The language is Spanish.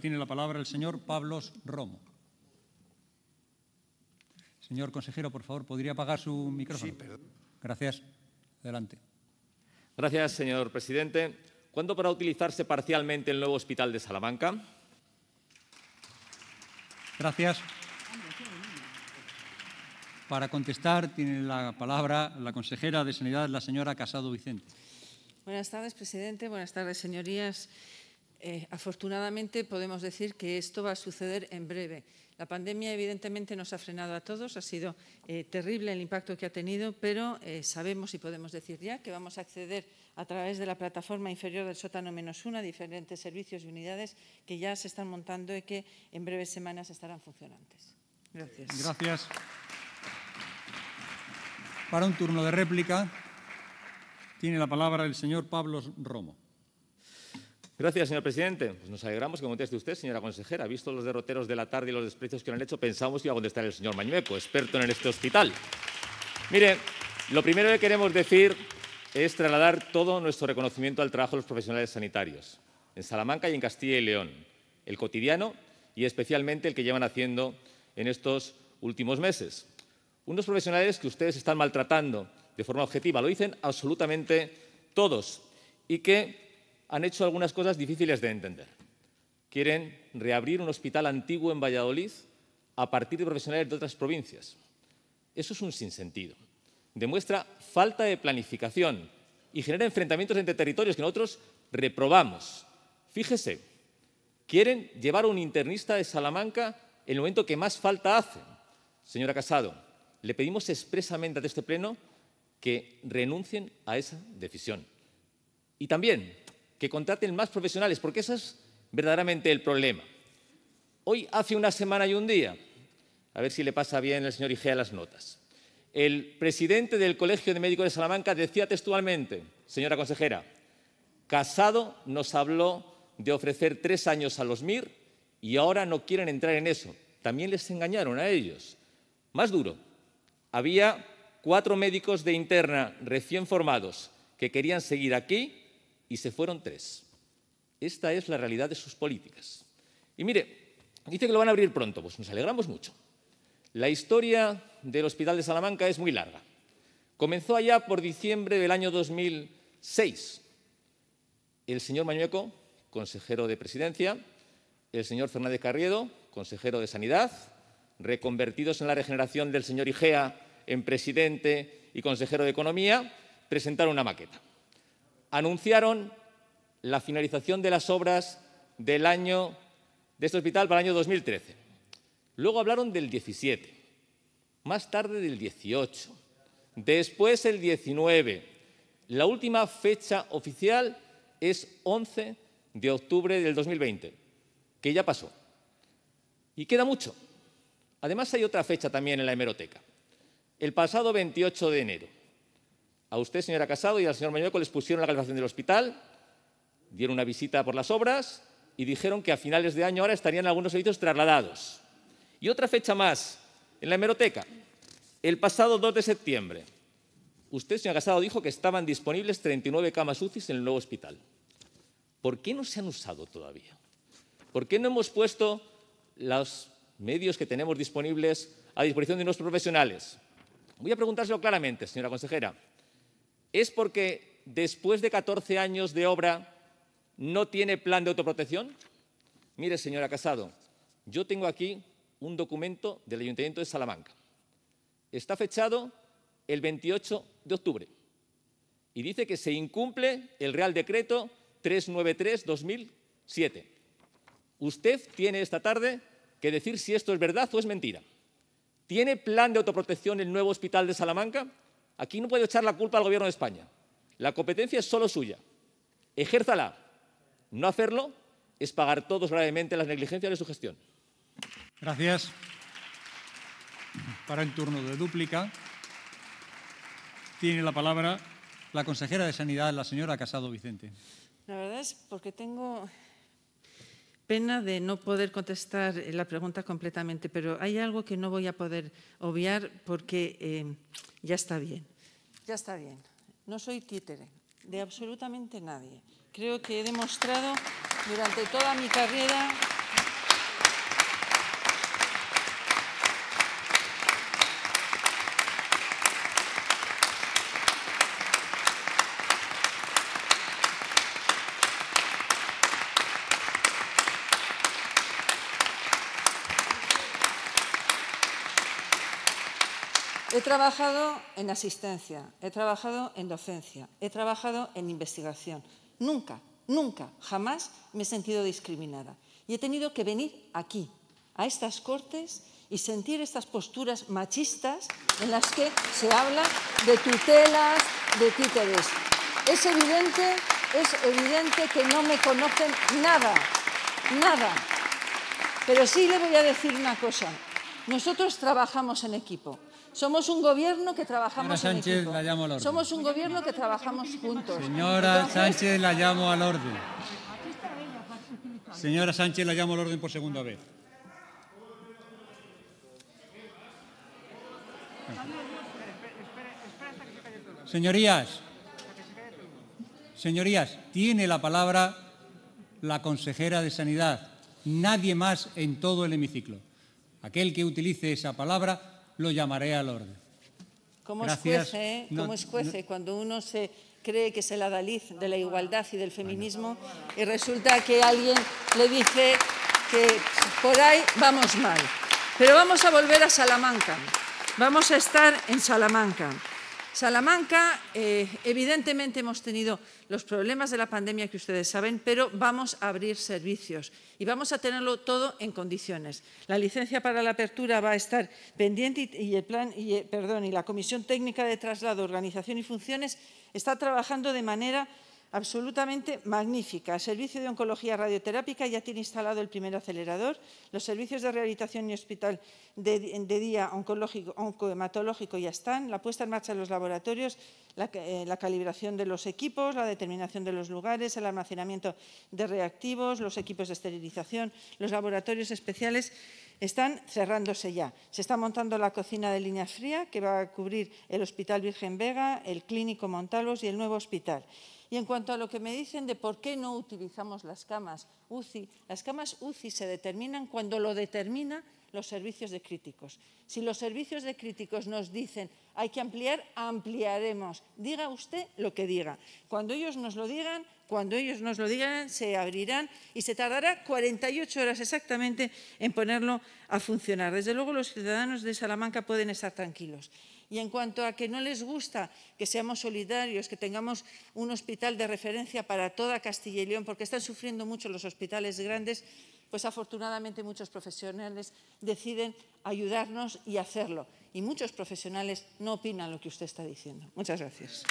tiene la palabra el señor Pablos Romo. Señor consejero, por favor, ¿podría apagar su micrófono? Sí, perdón. Gracias. Adelante. Gracias, señor presidente. ¿Cuándo podrá utilizarse parcialmente el nuevo hospital de Salamanca? Gracias. Para contestar, tiene la palabra la consejera de Sanidad, la señora Casado Vicente. Buenas tardes, presidente. Buenas tardes, señorías. Eh, afortunadamente podemos decir que esto va a suceder en breve. La pandemia evidentemente nos ha frenado a todos, ha sido eh, terrible el impacto que ha tenido, pero eh, sabemos y podemos decir ya que vamos a acceder a través de la plataforma inferior del sótano menos una, diferentes servicios y unidades que ya se están montando y que en breves semanas estarán funcionantes. Gracias. Gracias. Para un turno de réplica, tiene la palabra el señor Pablo Romo. Gracias, señor presidente. Pues nos alegramos que conteste usted, señora consejera. Visto los derroteros de la tarde y los desprecios que le han hecho, pensamos que iba a contestar el señor Mañueco, experto en este hospital. Mire, lo primero que queremos decir es trasladar todo nuestro reconocimiento al trabajo de los profesionales sanitarios, en Salamanca y en Castilla y León, el cotidiano y especialmente el que llevan haciendo en estos últimos meses. Unos profesionales que ustedes están maltratando de forma objetiva, lo dicen absolutamente todos, y que han hecho algunas cosas difíciles de entender. Quieren reabrir un hospital antiguo en Valladolid a partir de profesionales de otras provincias. Eso es un sinsentido. Demuestra falta de planificación y genera enfrentamientos entre territorios que nosotros reprobamos. Fíjese, quieren llevar a un internista de Salamanca el momento que más falta hace. Señora Casado, le pedimos expresamente a este Pleno que renuncien a esa decisión. Y también que contraten más profesionales, porque ese es verdaderamente el problema. Hoy hace una semana y un día, a ver si le pasa bien el señor Igea las notas, el presidente del Colegio de Médicos de Salamanca decía textualmente, señora consejera, Casado nos habló de ofrecer tres años a los MIR y ahora no quieren entrar en eso. También les engañaron a ellos. Más duro, había cuatro médicos de interna recién formados que querían seguir aquí y se fueron tres. Esta es la realidad de sus políticas. Y mire, dice que lo van a abrir pronto, pues nos alegramos mucho. La historia del Hospital de Salamanca es muy larga. Comenzó allá por diciembre del año 2006. El señor Mañueco, consejero de Presidencia, el señor Fernández Carriedo, consejero de Sanidad, reconvertidos en la regeneración del señor Igea en presidente y consejero de Economía, presentaron una maqueta anunciaron la finalización de las obras del año, de este hospital para el año 2013. Luego hablaron del 17, más tarde del 18, después el 19. La última fecha oficial es 11 de octubre del 2020, que ya pasó. Y queda mucho. Además hay otra fecha también en la hemeroteca. El pasado 28 de enero a usted, señora Casado, y al señor Mañueco les pusieron la calefacción del hospital, dieron una visita por las obras y dijeron que a finales de año ahora estarían algunos servicios trasladados. Y otra fecha más, en la hemeroteca, el pasado 2 de septiembre, usted, señora Casado, dijo que estaban disponibles 39 camas UCI en el nuevo hospital. ¿Por qué no se han usado todavía? ¿Por qué no hemos puesto los medios que tenemos disponibles a disposición de nuestros profesionales? Voy a preguntárselo claramente, señora consejera es porque después de 14 años de obra no tiene plan de autoprotección? Mire, señora Casado, yo tengo aquí un documento del Ayuntamiento de Salamanca. Está fechado el 28 de octubre y dice que se incumple el Real Decreto 393-2007. Usted tiene esta tarde que decir si esto es verdad o es mentira. ¿Tiene plan de autoprotección el nuevo hospital de Salamanca? Aquí no puede echar la culpa al Gobierno de España. La competencia es solo suya. Ejérzala. No hacerlo es pagar todos gravemente las negligencias de su gestión. Gracias. Para el turno de dúplica, tiene la palabra la consejera de Sanidad, la señora Casado Vicente. La verdad es porque tengo pena de no poder contestar eh, la pregunta completamente, pero hay algo que no voy a poder obviar porque em, ya está bien. Ya está bien. No soy títere de absolutamente nadie. Creo que he demostrado durante toda mi carrera He trabajado en asistencia, he trabajado en docencia, he trabajado en investigación. Nunca, nunca, jamás me he sentido discriminada. Y he tenido que venir aquí, a estas cortes, y sentir estas posturas machistas en las que se habla de tutelas, de títeres. Es evidente, es evidente que no me conocen nada, nada. Pero sí le voy a decir una cosa. Nosotros trabajamos en equipo. Somos un gobierno que trabajamos Señora Somos un gobierno que trabajamos juntos. Señora Sánchez, la llamo al orden. Señora Sánchez, la llamo al orden por segunda vez. Señorías, señorías, tiene la palabra la consejera de Sanidad. Nadie más en todo el hemiciclo. Aquel que utilice esa palabra lo llamaré al orden. ¿Cómo es escuece, cuando uno se cree que es el adalid de la igualdad y del feminismo y resulta que alguien le dice que por ahí vamos mal? Pero vamos a volver a Salamanca. Vamos a estar en Salamanca. Salamanca, eh, evidentemente hemos tenido los problemas de la pandemia que ustedes saben, pero vamos a abrir servicios y vamos a tenerlo todo en condiciones. La licencia para la apertura va a estar pendiente y, el plan, eh, y la Comisión Técnica de Traslado, Organización y Funciones está trabajando de manera absolutamente magnífica. El Servicio de Oncología Radioterápica ya tiene instalado el primer acelerador. Los servicios de rehabilitación y hospital de, día oncológico, oncohematológico ya están. La puesta en marcha de los laboratorios, eh, la, calibración de los equipos, la determinación de los lugares, el almacenamiento de reactivos, los equipos de esterilización, los laboratorios especiales están cerrándose ya. Se está montando la cocina de línea fría que va a cubrir el Hospital Virgen Vega, el Clínico Montalos y el nuevo hospital. Y en cuanto a lo que me dicen de por qué no utilizamos las camas UCI, las camas UCI se determinan cuando lo determinan los servicios de críticos. Si los servicios de críticos nos dicen hay que ampliar, ampliaremos. Diga usted lo que diga. Cuando ellos nos lo digan, cuando ellos nos lo digan, se abrirán y se tardará 48 horas exactamente en ponerlo a funcionar. Desde luego los ciudadanos de Salamanca pueden estar tranquilos. Y en cuanto a que no les gusta que seamos solidarios, que tengamos un hospital de referencia para toda Castilla y León, porque están sufriendo mucho los hospitales grandes, pues afortunadamente muchos profesionales deciden ayudarnos y hacerlo. Y muchos profesionales no opinan lo que usted está diciendo. Muchas gracias.